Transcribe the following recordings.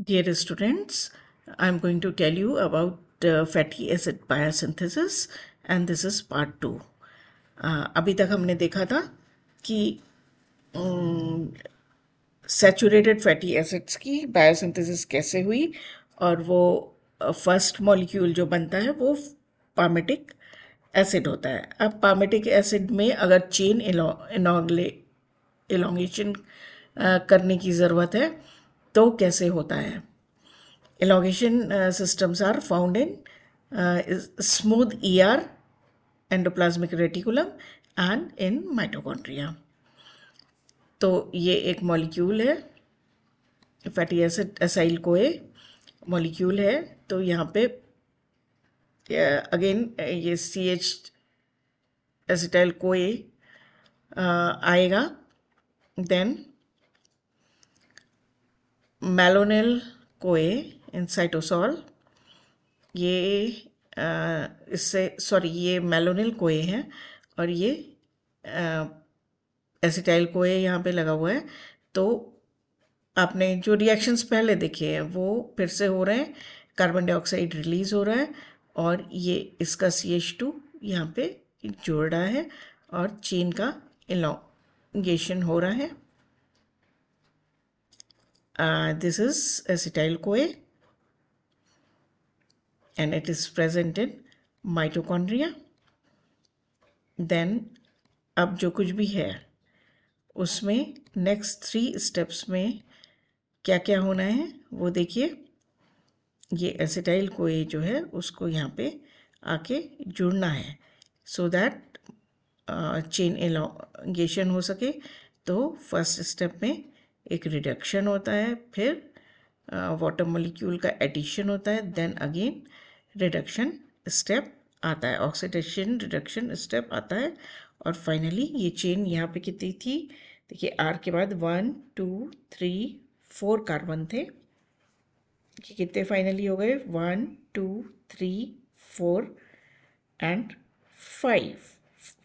Dear students, I am going to tell you about uh, fatty acid biosynthesis and this is part two. uh, अभी तक हमने देखा था कि saturated fatty acids की biosynthesis कैसे हुई और वो फर्स्ट uh, मॉलिक्यूल जो बनता है वो पामेटिक एसिड होता है अब पामेटिक एसिड में अगर चेन इलांगेशन uh, करने की ज़रूरत है तो कैसे होता है elongation systems are found in smooth E R endoplasmic reticulum and in mitochondria तो ये एक मॉलिक्यूल है फैटी एसिड असाइल को ए मॉलिक्यूल है तो यहाँ पे अगेन uh, uh, ये सी एच एसिटाइल को ए आएगा देन मेलोनिल कोए इंसाइटोसॉल ये इससे सॉरी ये मेलोनिल कोए हैं और ये एसिटाइल कोए यहाँ पे लगा हुआ है तो आपने जो रिएक्शंस पहले देखे हैं वो फिर से हो रहे हैं कार्बन डाइऑक्साइड रिलीज़ हो रहा है और ये इसका सी एच टू यहाँ पर जुड़ रहा है और चीन का इलांगेशन हो रहा है uh, this is acetyl CoA and it is present in mitochondria then अब जो कुछ भी है उसमें next three steps में क्या क्या होना है वो देखिए ये एसिटाइल कोए जो है उसको यहाँ पे आके जुड़ना है सो दैट चेन एलोंगेशन हो सके तो फर्स्ट स्टेप में एक रिडक्शन होता है फिर वाटर मोलिक्यूल का एडिशन होता है देन अगेन रिडक्शन स्टेप आता है ऑक्सीडेशन रिडक्शन स्टेप आता है और फाइनली ये चेन यहाँ पे कितनी थी देखिए आर के बाद one two three four carbon थे कि कितने फाइनली हो गए one two three four and five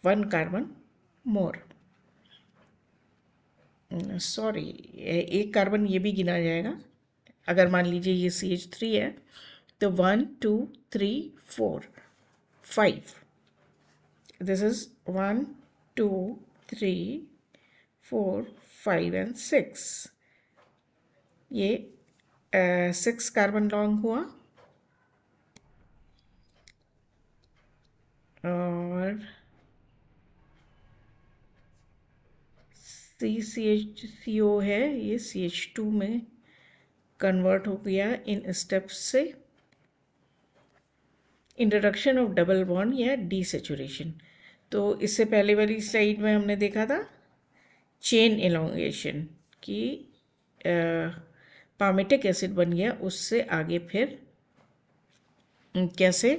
one carbon more sorry एक कार्बन ये भी गिना जाएगा अगर मान लीजिए ये सी एच थ्री है तो one two three four five this is one two three four five and six ये सिक्स कार्बन लॉन्ग हुआ C C H C O है ये सी एच टू में कन्वर्ट हो गया इन स्टेप्स से इंट्रोडक्शन ऑफ डबल बॉन्ड या डी सेचुरेशन तो इससे पहले वाली स्लाइड में हमने देखा था चेन एलोंगेशन कि पामेटिक एसिड बन गया उससे आगे फिर कैसे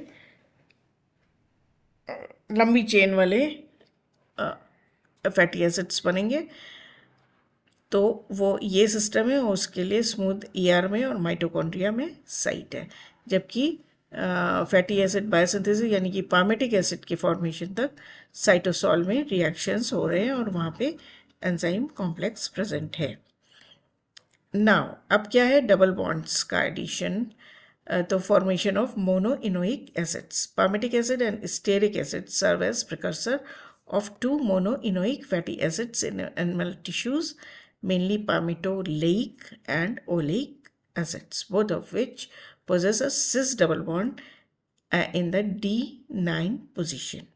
लंबी चेन वाले फैटी एसिड्स बनेंगे तो वो ये सिस्टम है उसके लिए स्मूथ ईआर ER में और माइटोकॉन्ड्रिया में साइट है जबकि फैटी एसिड बायोसिंथेसिस यानी कि पामेटिक एसिड के फॉर्मेशन तक साइटोसॉल में रिएक्शंस हो रहे हैं और वहाँ पे एंजाइम कॉम्प्लेक्स प्रेजेंट है नाउ अब क्या है डबल बॉन्ड्स का एडिशन तो formation of monoenoic acids palmitic acid and stearic acid serve as precursor of two monoenoic fatty acids in animal tissues mainly palmitoleic and oleic acids, both of which possess a cis double bond uh, in the D9 position.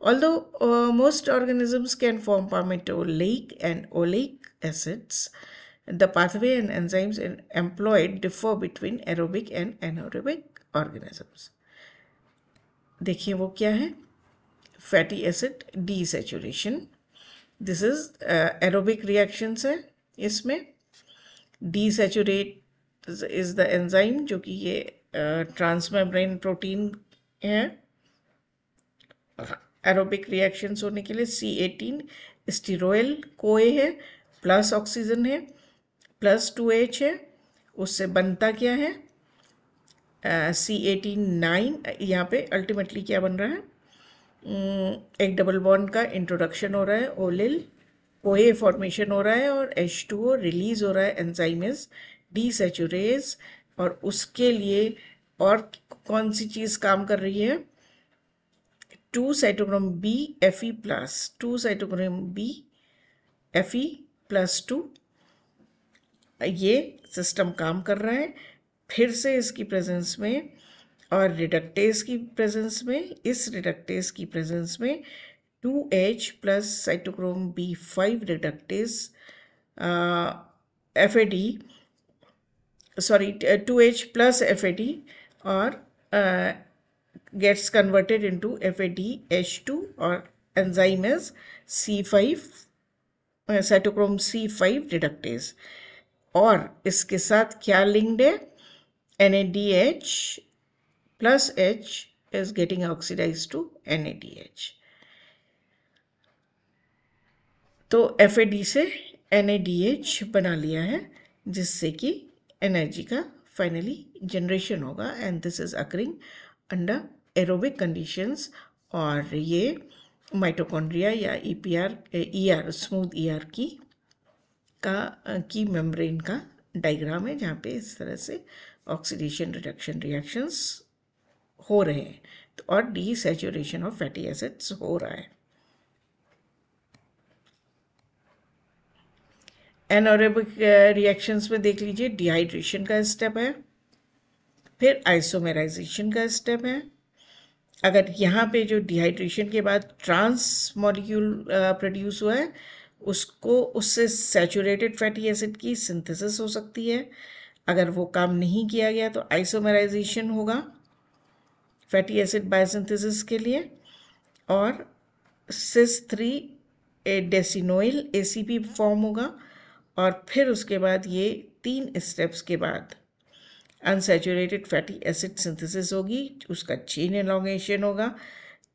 Although uh, most organisms can form palmitoleic and oleic acids, the pathway and enzymes employed differ between aerobic and anaerobic organisms. देखिए वो क्या है Fatty acid desaturation. This is aerobic reactions है इसमें desaturate is the enzyme जो कि ये transmembrane uh, protein है एरोबिक रिएक्शंस होने के लिए सी एटीन स्टीरोयल कोए है प्लस ऑक्सीजन है प्लस टू एच है उससे बनता क्या है सी एटीन नाइन यहाँ पे अल्टीमेटली क्या बन रहा है हम्म, एक डबल बॉन्ड का इंट्रोडक्शन हो रहा है ओलिल ओ ए फॉर्मेशन हो रहा है और एच टू ओ रिलीज हो रहा है एंजाइमिस डी सेचुरेज और उसके लिए और कौन सी चीज़ काम कर रही है two cytochrome B F E plus two cytochrome B F E plus two ये सिस्टम काम कर रहा है फिर से इसकी प्रेजेंस में और रिडक्टेज की प्रेजेंस में इस रिडक्टेज की प्रेजेंस में two H plus cytochrome B five reductase F A D sorry two H plus F A D और gets converted into FADH2 or enzyme C five cytochrome C five reductase और इसके साथ क्या linked है H plus H is getting oxidized to NADH. तो F से N बना लिया है जिससे कि एनर्जी का फाइनली जनरेशन होगा and this is occurring under aerobic conditions और ये माइटोकॉन्ड्रिया या E P R E R smooth E R की का की मेम्ब्रेन का डायग्राम है जहाँ पे इस तरह से ऑक्सीडेशन रिडक्शन रिएक्शंस हो रहे हैं तो और desaturation of fatty acids हो रहा है एनोरेबिक रिएक्शंस uh, में देख लीजिए डिहाइड्रेशन का स्टेप है फिर आइसोमेराइजेशन का स्टेप है अगर यहाँ पे जो डिहाइड्रेशन के बाद ट्रांस मॉलिक्यूल प्रोड्यूस हुआ है उसको उससे सेचूरेटेड फैटी एसिड की सिंथेसिस हो सकती है अगर वो काम नहीं किया गया तो आइसोमेराइजेशन होगा फैटी एसिड बायोसिंथेसिस के लिए और cis three A decenoyl ACP form होगा और फिर उसके बाद ये तीन स्टेप्स के बाद अनसेचुरेटेड फैटी एसिड सिंथेसिस होगी उसका चेन एलोंगेशन होगा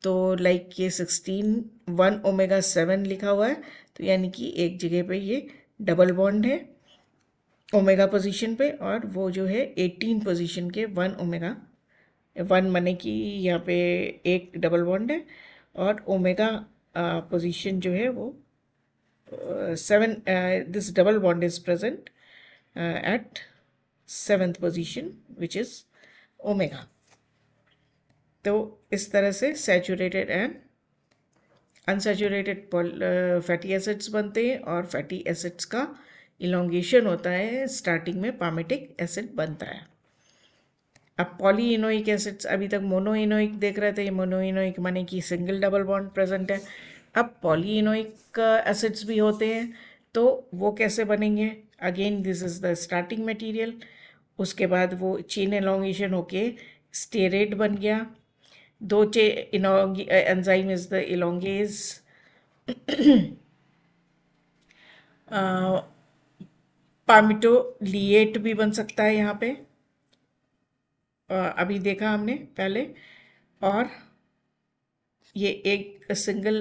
तो लाइक ये सिक्सटीन वन ओमेगा सेवन लिखा हुआ है तो यानी कि एक जगह पे ये डबल बॉन्ड है ओमेगा पोजीशन पे और वो जो है एटीन पोजीशन के वन ओमेगा वन माने कि यहाँ पे एक डबल बॉन्ड है और ओमेगा पोजीशन जो है वो seven this double bond is present at seventh position which is omega तो इस तरह से saturated and unsaturated fatty acids बनते हैं और फैटी एसिड्स का इलोंगेशन होता है स्टार्टिंग में पामेटिक एसिड बनता है अब पॉलीइनोइक एसिड्स अभी तक मोनोइनोइक देख रहे थे ये मोनोइनोइक माने कि सिंगल डबल बॉन्ड प्रेजेंट है अब पॉलीइनोइक एसिड्स भी होते हैं तो वो कैसे बनेंगे again this is the starting material उसके बाद वो चेन एलोंगेशन होके स्टेरेट बन गया दो चे इनोंग enzyme is the elongase palmitoleate भी बन सकता है यहाँ पे अभी देखा हमने पहले और ये एक सिंगल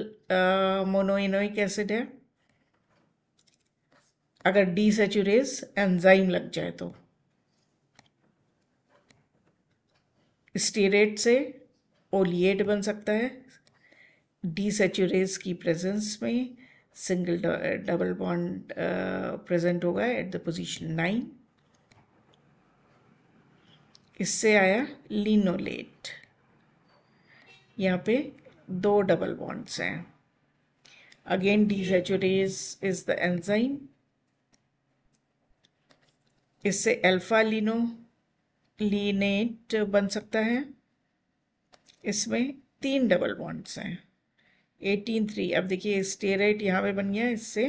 मोनोइनोइक एसिड है अगर डी सेचुरेज एंजाइम लग जाए तो स्टेरेट से ओलिएट बन सकता है डी सेचुरेज की प्रेजेंस में सिंगल डबल बॉन्ड प्रेजेंट होगा एट द पोजीशन नाइन किससे आया लिनोलेट यहाँ पे दो डबल बॉन्ड्स हैं again desaturase is the enzyme इससे अल्फा लिनो लीनेट बन सकता है इसमें तीन डबल बॉन्ड्स हैं एटीन थ्री अब देखिए स्टेराइट यहाँ पे बन गया इससे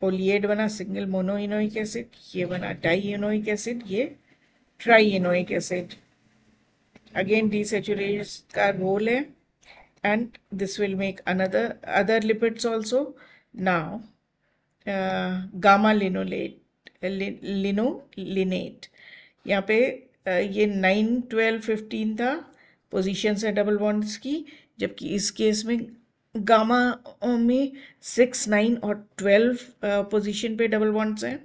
पोलिएट बना सिंगल मोनोइनोइक एसिड ये बना डाई एसिड ये ट्राइनोइक एसिड again का रोल है and this will make another other lipids also now gamma linoleate linolenate यहाँ पे ये नाइन ट्वेल्व फिफ्टीन था पोजिशन है डबल बॉन्ड्स की जबकि इस केस में गामा में सिक्स नाइन और ट्वेल्व पोजिशन पे डबल बॉन्ड्स हैं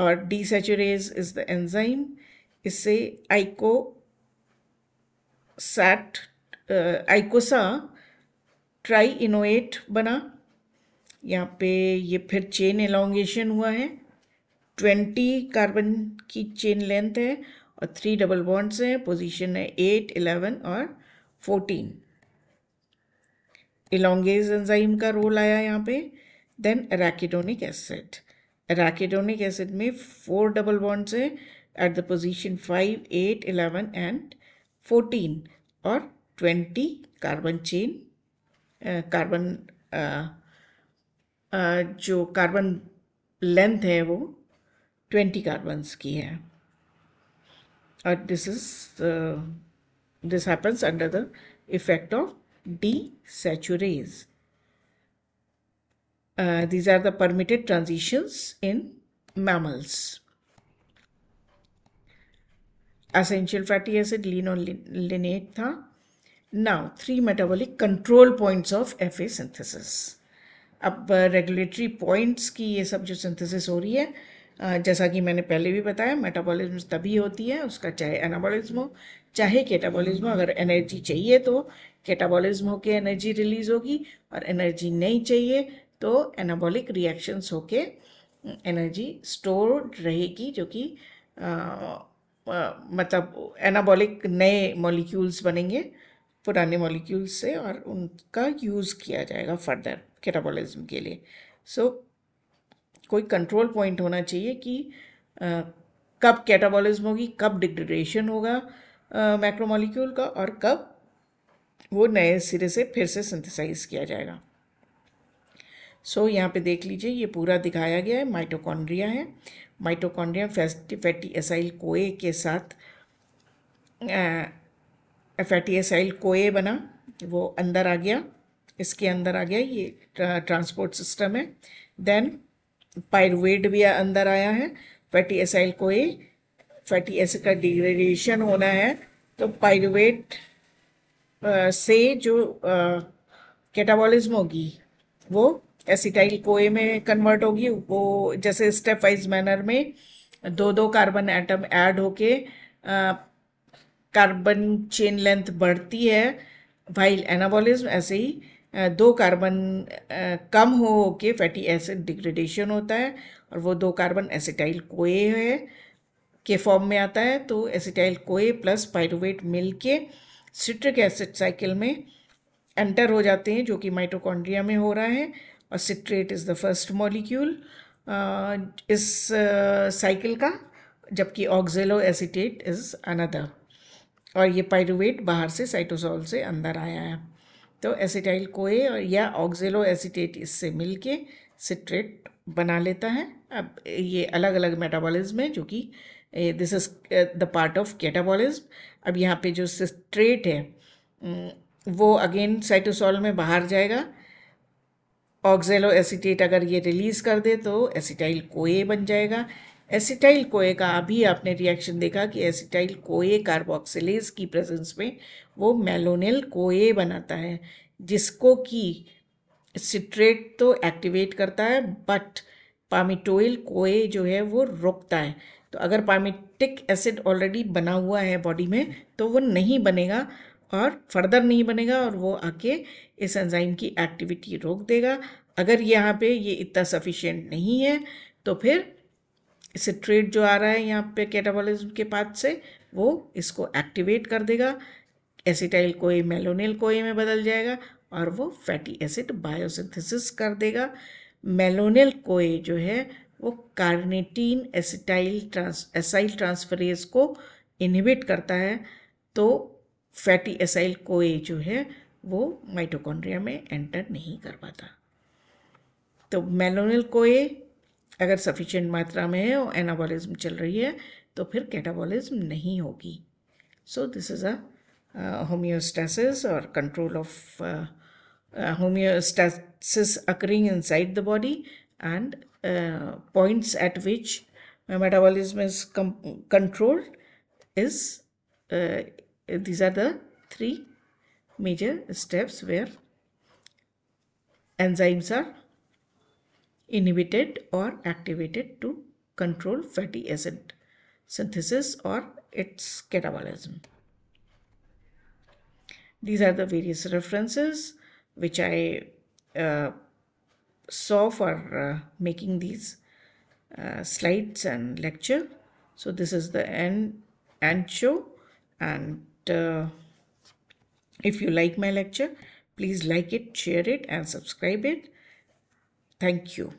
और desaturase इज द एंजाइम इससे आइको सैट आइकोसा ट्राई इनोएट बना यहाँ पे ये फिर चेन एलोंगेशन हुआ है ट्वेंटी कार्बन की चेन लेंथ है और थ्री डबल बॉन्ड्स हैं पोजीशन है एट इलेवन और फोर्टीन इलांगेज एंजाइम का रोल आया यहाँ पे then arachidonic acid arachidonic acid में फोर डबल बॉन्ड्स हैं at the position five at eleven and fourteen और ट्वेंटी कार्बन चेन कार्बन जो कार्बन लेंथ है वो ट्वेंटी कार्बन्स की है और this is this happens under the effect of D सेचुरेज़ these are the permitted transitions in mammals. Essential fatty acid lean on lineate tha. Now, three metabolic control points of FA synthesis. अब regulatory points की ये सब जो synthesis हो रही है जैसा कि मैंने पहले भी बताया मेटाबॉलिज्म तभी होती है उसका चाहे एनाबॉलिज्म हो चाहे केटाबॉलिज्म हो अगर एनर्जी चाहिए तो केटाबॉलिज्म होके एनर्जी रिलीज होगी और एनर्जी नहीं चाहिए तो एनाबॉलिक रिएक्शंस होके एनर्जी स्टोर्ड रहेगी जो कि मतलब एनाबॉलिक नए मॉलिक्यूल्स बनेंगे पुराने मॉलिक्यूल्स से और उनका यूज़ किया जाएगा फर्दर कैटाबॉलिज्म के लिए सो so, कोई कंट्रोल पॉइंट होना चाहिए कि आ, कब कैटाबॉलिज्म होगी कब डिग्रेडेशन होगा मैक्रोमोलिक्यूल का और कब वो नए सिरे से फिर से सिंथेसाइज किया जाएगा सो so, यहाँ पे देख लीजिए ये पूरा दिखाया गया है माइटोकॉन्ड्रिया है माइटोकॉन्ड्रिया फैटी फैटी एसाइल कोए के साथ फैटी एसाइल कोए बना वो अंदर आ गया इसके अंदर आ गया ये ट्रांसपोर्ट सिस्टम है देन पायरवेड भी अंदर आया है fatty acyl CoA fatty acid का डिग्रेडेशन होना है तो पायरुवेट से जो कैटाबॉलिज्म होगी वो एसिटाइल कोए में कन्वर्ट होगी वो जैसे स्टेप वाइज मैनर में दो दो कार्बन एटम ऐड होके कार्बन चेन लेंथ बढ़ती है वाइल एनाबॉलिज्म ऐसे ही दो कार्बन कम हो के फैटी एसिड डिग्रेडेशन होता है और वो दो कार्बन एसिटाइल कोए है के फॉर्म में आता है तो एसिटाइल कोए प्लस पायरुवेट मिल के सिट्रिक एसिड साइकिल में एंटर हो जाते हैं जो कि माइटोकॉन्ड्रिया में हो रहा है और citrate is the first molecule इस साइकिल uh, का जबकि ऑक्जेलो एसिटेट इज़ अनदर और ये पायरुवेट बाहर से साइटोसॉल से अंदर आया है तो एसिटाइल कोए या ऑक्जेलो एसिटेट इससे मिलके सिट्रेट बना लेता है अब ये अलग अलग मेटाबॉलिज्म है जो कि this is the part of catabolism अब यहाँ पे जो सिट्रेट है mm, वो अगेन साइटोसोल में बाहर जाएगा ऑक्जेलो एसीटेट अगर ये रिलीज़ कर दे तो एसिटाइल कोए बन जाएगा एसिटाइल कोए का अभी आपने रिएक्शन देखा कि एसिटाइल कोए कार्बोक्सिलेज की प्रेजेंस में वो मेलोनिल कोए बनाता है जिसको कि सिट्रेट तो एक्टिवेट करता है बट पामिटोइल कोए जो है वो रोकता है तो अगर पामिटिक एसिड ऑलरेडी बना हुआ है बॉडी में तो वो नहीं बनेगा और फर्दर नहीं बनेगा और वो आके इस एंजाइम की एक्टिविटी रोक देगा अगर यहाँ पे ये इतना सफिशिएंट नहीं है तो फिर सिट्रेट जो आ रहा है यहाँ पे कैटाबॉलिज्म के पास से वो इसको एक्टिवेट कर देगा एसिटाइल कोए मेलोनिल कोए में बदल जाएगा और वो फैटी एसिड बायोसिंथेसिस कर देगा मेलोनिल कोए जो है वो carnitine acetyl trans acyl transferase को इनहिबिट करता है तो फैटी एसाइल कोए जो है वो माइटोकॉन्ड्रिया में एंटर नहीं कर पाता तो मेलोनिल कोए अगर सफिशेंट मात्रा में है और एनाबॉलिज्म चल रही है तो फिर कैटाबॉलिज्म नहीं होगी so this is a homeostasis और control of homeostasis occurring inside the body and points at which metabolism is controlled is uh, Uh, these are the three major steps where enzymes are inhibited or activated to control fatty acid synthesis or its catabolism. These are the various references which I uh, saw for uh, making these uh, slides and lecture. So this is the end, end show and uh, if you like my lecture please like it share it and subscribe it thank you